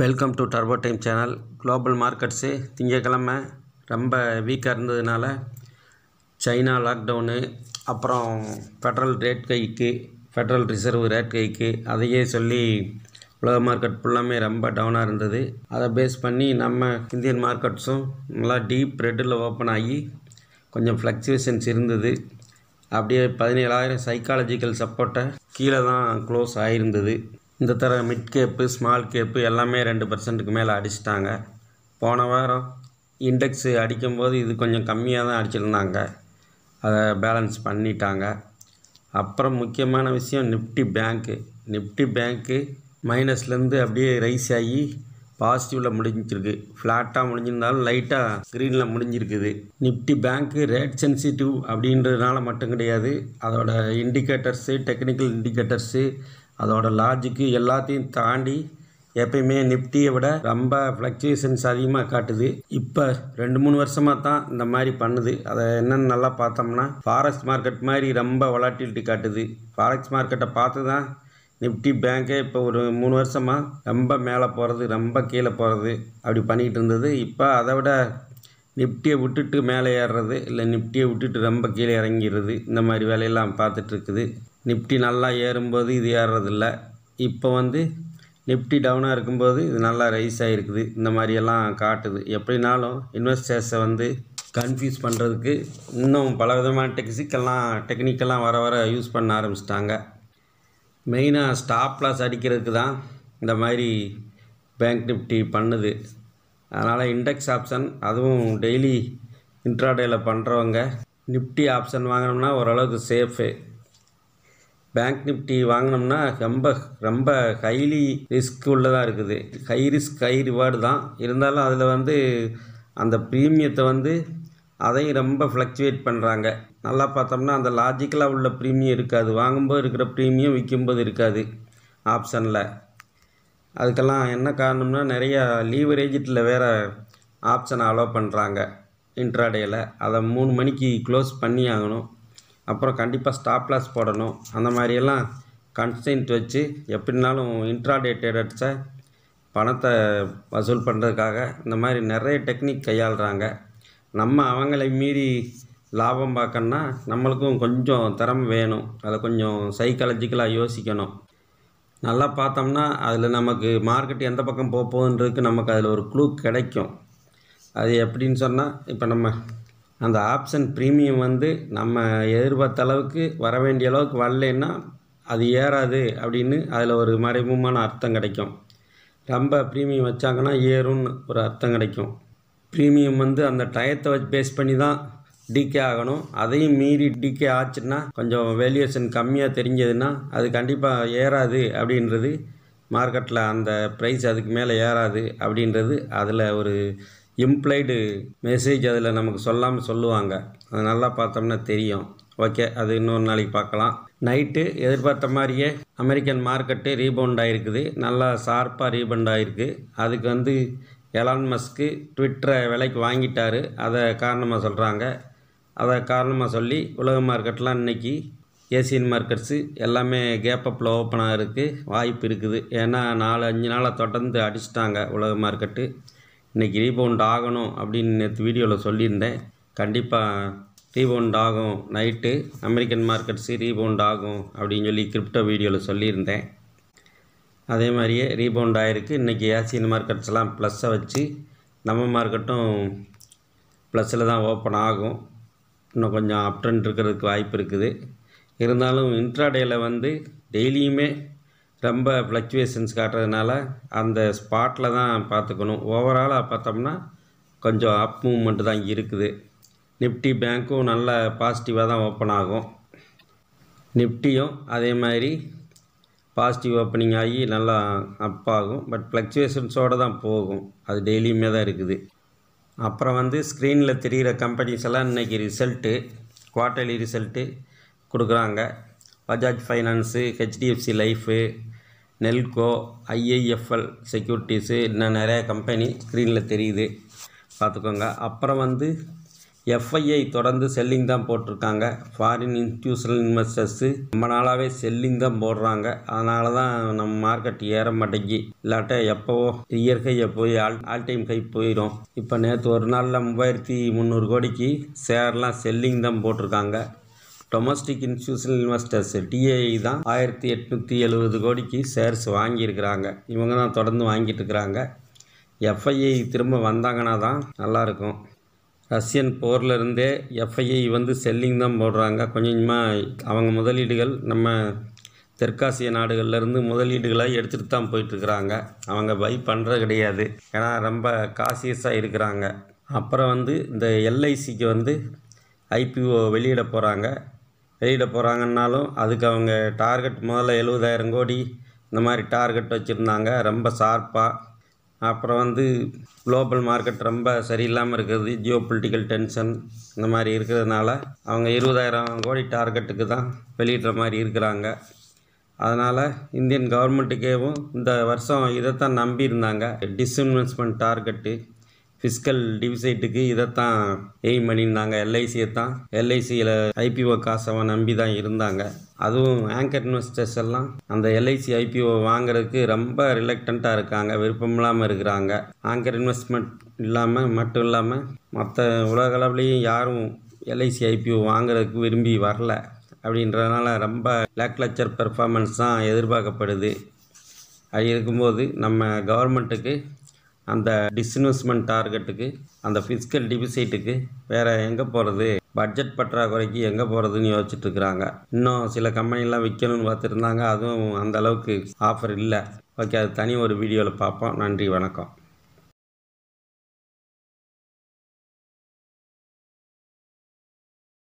welcome to turbo time channel global markets திங்கக்கிழமை ரொம்ப வீக்காக இருந்ததுனால சைனா லாக்டவுனு அப்புறம் ஃபெட்ரல் ரேட் கைக்கு ஃபெட்ரல் ரிசர்வ் ரேட் கைக்கு அதையே சொல்லி உலக மார்க்கெட் ஃபுல்லாமே ரொம்ப டவுனாக இருந்தது அதை பேஸ் பண்ணி நம்ம இந்தியன் மார்க்கெட்ஸும் நல்லா டீப் ரெட்டில் ஓப்பன் ஆகி கொஞ்சம் ஃப்ளக்சுவேஷன்ஸ் இருந்தது அப்படியே பதினேழாயிரம் சைக்காலஜிக்கல் சப்போர்ட்டை கீழே தான் க்ளோஸ் ஆகிருந்தது இந்த தர மிட் கேப்பு ஸ்மால் கேப்பு எல்லாமே ரெண்டு பர்சன்ட்டுக்கு மேலே அடிச்சிட்டாங்க போன வாரம் இண்டெக்ஸு அடிக்கும்போது இது கொஞ்சம் கம்மியாக தான் அடிச்சிருந்தாங்க அதை பேலன்ஸ் பண்ணிட்டாங்க அப்புறம் முக்கியமான விஷயம் நிஃப்டி பேங்க்கு நிஃப்டி பேங்க்கு மைனஸ்லேருந்து அப்படியே ரைஸ் ஆகி பாசிட்டிவில் முடிஞ்சிருக்கு ஃப்ளாட்டாக முடிஞ்சிருந்தாலும் லைட்டாக ஸ்க்ரீனில் முடிஞ்சிருக்குது நிஃப்டி பேங்க்கு ரேட் சென்சிட்டிவ் அப்படின்றதுனால மட்டும் கிடையாது அதோட இண்டிகேட்டர்ஸு டெக்னிக்கல் இண்டிகேட்டர்ஸு அதோட லாஜிக்கு எல்லாத்தையும் தாண்டி எப்பயுமே நிப்டியை விட ரொம்ப ஃப்ளக்சுவேஷன்ஸ் அதிகமாக காட்டுது இப்போ ரெண்டு மூணு வருஷமாக தான் இந்த மாதிரி பண்ணுது அதை என்னென்னு நல்லா பார்த்தோம்னா ஃபாரஸ்ட் மார்க்கெட் மாதிரி ரொம்ப வளாட்டிலிட்டி காட்டுது ஃபாரஸ்ட் மார்க்கெட்டை பார்த்து தான் நிப்டி பேங்க்கே இப்போ ஒரு மூணு வருஷமாக ரொம்ப மேலே போகிறது ரொம்ப கீழே போகிறது அப்படி பண்ணிக்கிட்டு இருந்தது இப்போ அதை விட நிப்டியை விட்டுட்டு மேலே ஏறுறது இல்லை நிப்டியை விட்டுட்டு ரொம்ப கீழே இறங்கிடுறது இந்த மாதிரி வேலையெல்லாம் பார்த்துட்ருக்குது நிஃப்டி நல்லா ஏறும்போது இது ஏறுறதில்ல இப்போ வந்து நிப்டி டவுனாக இருக்கும்போது இது நல்லா ரைஸ் ஆகிருக்குது இந்த மாதிரியெல்லாம் காட்டுது எப்படினாலும் இன்வெஸ்டர்ஸை வந்து கன்ஃபியூஸ் பண்ணுறதுக்கு இன்னும் பல விதமான டெக்ஸிக்கெல்லாம் டெக்னிக்கெல்லாம் வர வர யூஸ் பண்ண ஆரம்பிச்சிட்டாங்க மெயினாக ஸ்டாப் லாஸ் அடிக்கிறதுக்கு தான் இந்த மாதிரி பேங்க் நிப்டி பண்ணுது அதனால் இண்டெக்ஸ் ஆப்ஷன் அதுவும் டெய்லி இன்ட்ராடேயில் பண்ணுறவங்க நிப்டி ஆப்ஷன் வாங்கினோம்னா ஓரளவுக்கு சேஃபு பேங்க் நிஃப்டி வாங்கினோம்னா ரொம்ப ரொம்ப ஹைலி ரிஸ்க் உள்ளதாக இருக்குது ஹை ரிஸ்க் ஹை ரிவார்டு தான் இருந்தாலும் அதில் வந்து அந்த ப்ரீமியத்தை வந்து அதையும் ரொம்ப ஃப்ளக்சுவேட் பண்ணுறாங்க நல்லா பார்த்தோம்னா அந்த லாஜிக்கலாக உள்ள ப்ரீமியம் இருக்காது வாங்கும்போது இருக்கிற ப்ரீமியம் விற்கும்போது இருக்காது ஆப்ஷனில் அதுக்கெல்லாம் என்ன காரணம்னா நிறையா லீவரேஜில் வேறு ஆப்ஷனை அலோவ் பண்ணுறாங்க இன்ட்ராடேயில் அதை மூணு மணிக்கு க்ளோஸ் பண்ணி ஆகணும் அப்புறம் கண்டிப்பாக ஸ்டாப் போடணும் அந்த மாதிரியெல்லாம் கன்சென்ட் வச்சு எப்படினாலும் இன்ட்ராடே ட்ரேடர்ஸை பணத்தை வசூல் பண்ணுறதுக்காக இந்த மாதிரி நிறைய டெக்னிக் கையாளுறாங்க நம்ம அவங்களை மீறி லாபம் பார்க்கணுன்னா நம்மளுக்கும் கொஞ்சம் திறமை வேணும் அதை கொஞ்சம் சைக்காலஜிக்கலாக யோசிக்கணும் நல்லா பார்த்தோம்னா அதில் நமக்கு மார்க்கெட் எந்த பக்கம் போக போகுதுன்றதுக்கு நமக்கு அதில் ஒரு க்ளூ கிடைக்கும் அது எப்படின்னு சொன்னால் இப்போ நம்ம அந்த ஆப்ஷன் ப்ரீமியம் வந்து நம்ம எதிர்பார்த்த அளவுக்கு வர வேண்டிய அளவுக்கு வரலைன்னா அது ஏறாது அப்படின்னு அதில் ஒரு மறைமுகமான அர்த்தம் கிடைக்கும் ரொம்ப ப்ரீமியம் வச்சாங்கன்னா ஏறும்னு ஒரு அர்த்தம் கிடைக்கும் ப்ரீமியம் வந்து அந்த டயத்தை வச்சு பேஸ் பண்ணி தான் டிகே ஆகணும் அதையும் மீறி டிகே ஆச்சுன்னா கொஞ்சம் வேல்யூஷன் கம்மியாக தெரிஞ்சதுன்னா அது கண்டிப்பாக ஏறாது அப்படின்றது மார்க்கெட்டில் அந்த ப்ரைஸ் அதுக்கு மேலே ஏறாது அப்படின்றது அதில் ஒரு இம்ப்ளைடு மெசேஜ் அதில் நமக்கு சொல்லாமல் சொல்லுவாங்க அது நல்லா பார்த்தோம்னா தெரியும் ஓகே அது இன்னொரு நாளைக்கு பார்க்கலாம் நைட்டு எதிர்பார்த்த மாதிரியே அமெரிக்கன் மார்க்கெட்டு ரீபவுண்ட் ஆகிருக்குது நல்லா ஷார்ப்பாக ரீபவுண்ட் ஆகிருக்கு அதுக்கு வந்து எலான் மஸ்க்கு ட்விட்டரை விலைக்கு வாங்கிட்டார் அதை காரணமாக சொல்கிறாங்க அதை காரணமாக சொல்லி உலக மார்க்கெட்லாம் இன்றைக்கி ஏசியன் மார்க்கெட்ஸு எல்லாமே கேப் அப்பில் ஓப்பன் ஆகிறதுக்கு வாய்ப்பு இருக்குது ஏன்னா நாலு அஞ்சு நாளாக தொடர்ந்து அடிச்சிட்டாங்க உலக மார்க்கெட்டு இன்றைக்கி ரீபவுண்ட் ஆகணும் அப்படின்னு நேற்று வீடியோவில் சொல்லியிருந்தேன் கண்டிப்பாக ரீபவுண்ட் ஆகும் நைட்டு அமெரிக்கன் மார்க்கெட்ஸு ரீபவுண்ட் ஆகும் அப்படின்னு சொல்லி கிரிப்டோ வீடியோவில் சொல்லியிருந்தேன் அதே மாதிரியே ரீபவுண்ட் ஆகிருக்கு இன்றைக்கி ஏசியன் மார்க்கெட்ஸ்லாம் ப்ளஸ்ஸை வச்சு நம்ம மார்க்கெட்டும் ப்ளஸ்ஸில் தான் ஓப்பன் ஆகும் இன்னும் கொஞ்சம் அப்ட்ரெண்ட் இருக்கிறதுக்கு வாய்ப்பு இருக்குது இருந்தாலும் இன்ட்ராடேயில் வந்து டெய்லியுமே ரொம்ப ஃப்ளக்சுவேஷன்ஸ் காட்டுறதுனால அந்த ஸ்பாட்டில் தான் பார்த்துக்கணும் ஓவராலாக பார்த்தோம்னா கொஞ்சம் அப் மூமெண்ட்டு தான் இருக்குது நிஃப்டி பேங்க்கும் நல்ல பாசிட்டிவாக தான் ஓப்பன் ஆகும் நிஃப்டியும் அதே மாதிரி பாசிட்டிவ் ஓப்பனிங் ஆகி நல்லா அப் ஆகும் பட் ஃப்ளக்சுவேஷன்ஸோடு தான் போகும் அது டெய்லியுமே தான் இருக்குது அப்புறம் வந்து ஸ்க்ரீனில் தெரிகிற கம்பெனிஸ் எல்லாம் இன்றைக்கி ரிசல்ட்டு குவார்டர்லி ரிசல்ட்டு கொடுக்குறாங்க Bajaj finance HDFC life Nelco IIFL securities இன்னும் நிறையா கம்பெனி ஸ்க்ரீனில் தெரியுது பார்த்துக்கோங்க அப்புறம் வந்து எஃப்ஐஐ தொடர்ந்து செல்லிங் தான் போட்டிருக்காங்க ஃபாரின் இன்ஸ்டியூஷனல் இன்வெஸ்டர்ஸு ரொம்ப நாளாகவே செல்லிங் தான் போடுறாங்க அதனால தான் நம்ம மார்க்கெட் ஏற மாட்டேங்கி இல்லாட்ட எப்போவோ இயற்கை போய் ஆல் ஆல் டைம் ஹை போயிடும் இப்போ நேற்று ஒரு நாளில் மூவாயிரத்தி முந்நூறு கோடிக்கு ஷேர்லாம் செல்லிங் தான் போட்டிருக்காங்க டொமஸ்டிக் இன்ஸ்டியூஷனல் இன்வெஸ்டர்ஸ் டிஏஐ தான் ஆயிரத்தி எட்நூற்றி எழுபது கோடிக்கு ஷேர்ஸ் வாங்கியிருக்கிறாங்க இவங்க தான் தொடர்ந்து வாங்கிட்டு இருக்கிறாங்க எஃப்ஐஐ திரும்ப வந்தாங்கன்னா தான் நல்லாயிருக்கும் ரஷ்யன் போர்லேருந்தே எஃப்ஐஐ வந்து செல்லிங் தான் போடுறாங்க கொஞ்சம் கொஞ்சமாக அவங்க முதலீடுகள் நம்ம தெற்காசிய நாடுகள்லேருந்து முதலீடுகளாக எடுத்துகிட்டு தான் போயிட்டுருக்குறாங்க அவங்க பை பண்ணுறது கிடையாது ஏன்னா ரொம்ப காசியஸாக இருக்கிறாங்க அப்புறம் வந்து இந்த எல்ஐசிக்கு வந்து ஐபிஓ வெளியிட போகிறாங்க வெளியிட போகிறாங்கன்னாலும் அதுக்கு அவங்க டார்கெட் முதல்ல எழுபதாயிரம் கோடி இந்த மாதிரி டார்கெட் வச்சுருந்தாங்க ரொம்ப ஷார்ப்பாக அப்புறம் வந்து குளோபல் மார்க்கெட் ரொம்ப சரியில்லாமல் இருக்கிறது ஜியோ பொலிட்டிக்கல் டென்ஷன் இந்த மாதிரி இருக்கிறதுனால அவங்க இருபதாயிரம் கோடி டார்கெட்டுக்கு தான் வெளியிடுற மாதிரி இருக்கிறாங்க அதனால் இந்தியன் கவர்மெண்ட்டுக்கேவும் இந்த வருஷம் இதைத்தான் நம்பியிருந்தாங்க டிஸ்இன்வெஸ்ட்மெண்ட் டார்கெட்டு ஃபிஸ்கல் டிவிசைட்டுக்கு இதைத்தான் எய்ம் பண்ணியிருந்தாங்க எல்ஐசியை தான் எல்ஐசியில் ஐபிஓ காசை நம்பி தான் இருந்தாங்க அதுவும் ஆங்கர் இன்வெஸ்டர்ஸ் எல்லாம் அந்த எல்ஐசி ஐபிஓ வாங்குறதுக்கு ரொம்ப ரிலக்டண்ட்டாக இருக்காங்க விருப்பம் இல்லாமல் இருக்கிறாங்க ஆங்கர் இன்வெஸ்ட்மெண்ட் இல்லாமல் மட்டும் இல்லாமல் மற்ற உலகளவுலேயும் யாரும் எல்ஐசி ஐபிஓ வாங்குறதுக்கு விரும்பி வரல அப்படின்றதுனால ரொம்ப லெக்சர் பெர்ஃபார்மன்ஸ் தான் எதிர்பார்க்கப்படுது அது இருக்கும்போது நம்ம கவர்மெண்ட்டுக்கு அந்த டிஸ்இன்வெஸ்ட்மெண்ட் டார்கெட்டுக்கு அந்த ஃபிஸ்கல் டிபிசைட்டுக்கு வேறு எங்கே போகிறது பட்ஜெட் பற்றாக்குறைக்கு எங்கே போகிறதுன்னு யோசிச்சுட்ருக்குறாங்க இருக்கிறாங்க இன்னும் சில கம்பெனிலாம் விற்கணும்னு பார்த்துருந்தாங்க அதுவும் அந்தளவுக்கு ஆஃபர் இல்லை ஓகே அது தனி ஒரு வீடியோவில் பார்ப்போம் நன்றி வணக்கம்